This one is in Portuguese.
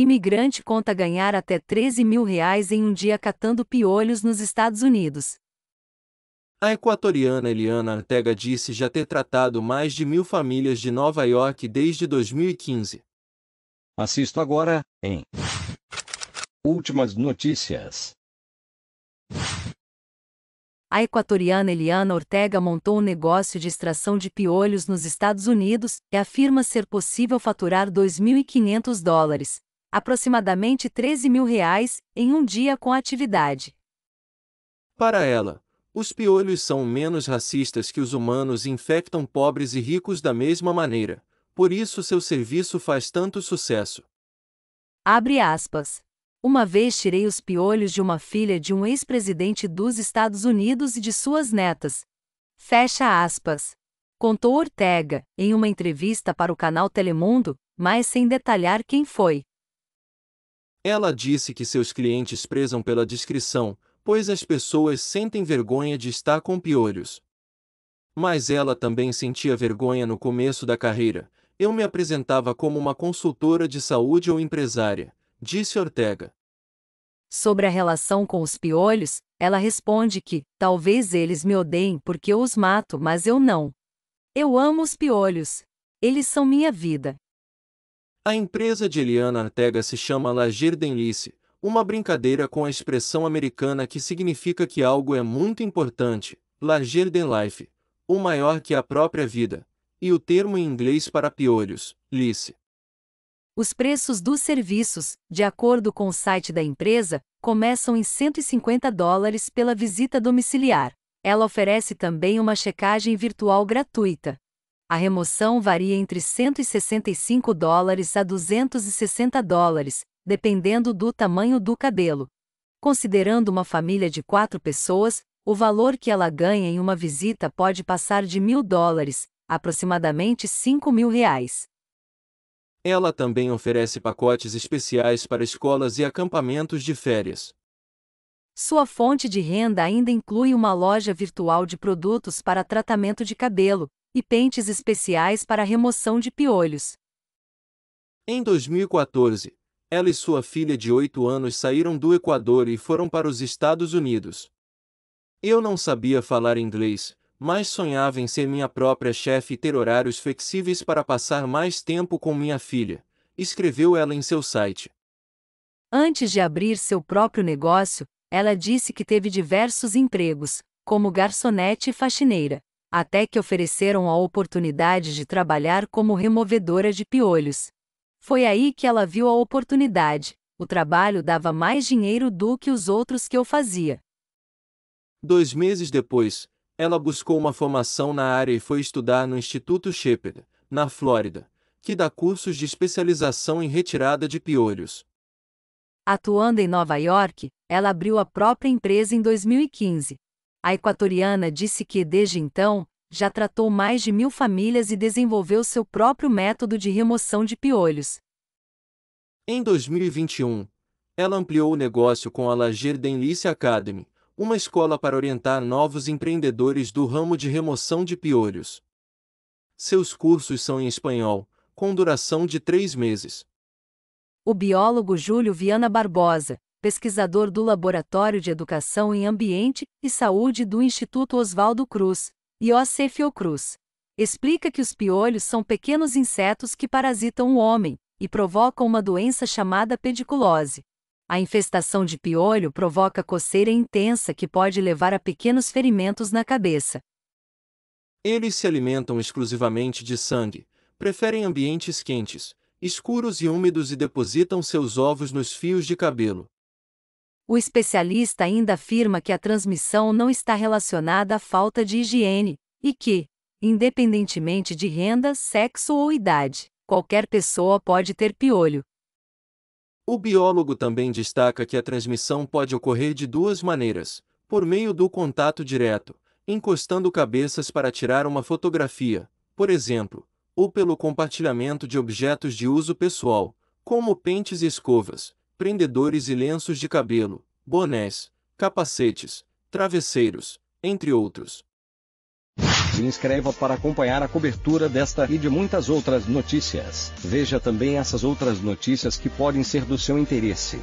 Imigrante conta ganhar até 13 mil reais em um dia catando piolhos nos Estados Unidos. A equatoriana Eliana Ortega disse já ter tratado mais de mil famílias de Nova York desde 2015. Assisto agora, em Últimas notícias. A equatoriana Eliana Ortega montou um negócio de extração de piolhos nos Estados Unidos e afirma ser possível faturar 2.500 dólares, aproximadamente 13 mil reais, em um dia com atividade. Para ela, os piolhos são menos racistas que os humanos e infectam pobres e ricos da mesma maneira, por isso seu serviço faz tanto sucesso. Abre aspas. Uma vez tirei os piolhos de uma filha de um ex-presidente dos Estados Unidos e de suas netas. Fecha aspas. Contou Ortega, em uma entrevista para o canal Telemundo, mas sem detalhar quem foi. Ela disse que seus clientes prezam pela descrição, pois as pessoas sentem vergonha de estar com piolhos. Mas ela também sentia vergonha no começo da carreira. Eu me apresentava como uma consultora de saúde ou empresária, disse Ortega. Sobre a relação com os piolhos, ela responde que talvez eles me odeiem porque eu os mato, mas eu não. Eu amo os piolhos. Eles são minha vida. A empresa de Eliana Ortega se chama La Gerdenlice, uma brincadeira com a expressão americana que significa que algo é muito importante, larger than life, maior que a própria vida, e o termo em inglês para piolhos, lice. Os preços dos serviços, de acordo com o site da empresa, começam em 150 dólares pela visita domiciliar. Ela oferece também uma checagem virtual gratuita a remoção varia entre 165 dólares a 260 dólares, dependendo do tamanho do cabelo. Considerando uma família de quatro pessoas, o valor que ela ganha em uma visita pode passar de mil dólares, aproximadamente 5 mil reais. Ela também oferece pacotes especiais para escolas e acampamentos de férias. Sua fonte de renda ainda inclui uma loja virtual de produtos para tratamento de cabelo, e pentes especiais para remoção de piolhos. Em 2014, ela e sua filha de 8 anos saíram do Equador e foram para os Estados Unidos. Eu não sabia falar inglês, mas sonhava em ser minha própria chefe e ter horários flexíveis para passar mais tempo com minha filha, escreveu ela em seu site. Antes de abrir seu próprio negócio, ela disse que teve diversos empregos, como garçonete e faxineira até que ofereceram a oportunidade de trabalhar como removedora de piolhos. Foi aí que ela viu a oportunidade. O trabalho dava mais dinheiro do que os outros que eu fazia. Dois meses depois, ela buscou uma formação na área e foi estudar no Instituto Shepard, na Flórida, que dá cursos de especialização em retirada de piolhos. Atuando em Nova York, ela abriu a própria empresa em 2015, a equatoriana disse que, desde então, já tratou mais de mil famílias e desenvolveu seu próprio método de remoção de piolhos. Em 2021, ela ampliou o negócio com a Lager Denlice Academy, uma escola para orientar novos empreendedores do ramo de remoção de piolhos. Seus cursos são em espanhol, com duração de três meses. O biólogo Júlio Viana Barbosa, pesquisador do Laboratório de Educação em Ambiente e Saúde do Instituto Oswaldo Cruz, IOC Fiocruz. Explica que os piolhos são pequenos insetos que parasitam o homem e provocam uma doença chamada pediculose. A infestação de piolho provoca coceira intensa que pode levar a pequenos ferimentos na cabeça. Eles se alimentam exclusivamente de sangue, preferem ambientes quentes, escuros e úmidos e depositam seus ovos nos fios de cabelo. O especialista ainda afirma que a transmissão não está relacionada à falta de higiene e que, independentemente de renda, sexo ou idade, qualquer pessoa pode ter piolho. O biólogo também destaca que a transmissão pode ocorrer de duas maneiras: por meio do contato direto, encostando cabeças para tirar uma fotografia, por exemplo, ou pelo compartilhamento de objetos de uso pessoal, como pentes e escovas, prendedores e lenços de cabelo, bonés, capacetes, travesseiros, entre outros. Se inscreva para acompanhar a cobertura desta e de muitas outras notícias. Veja também essas outras notícias que podem ser do seu interesse.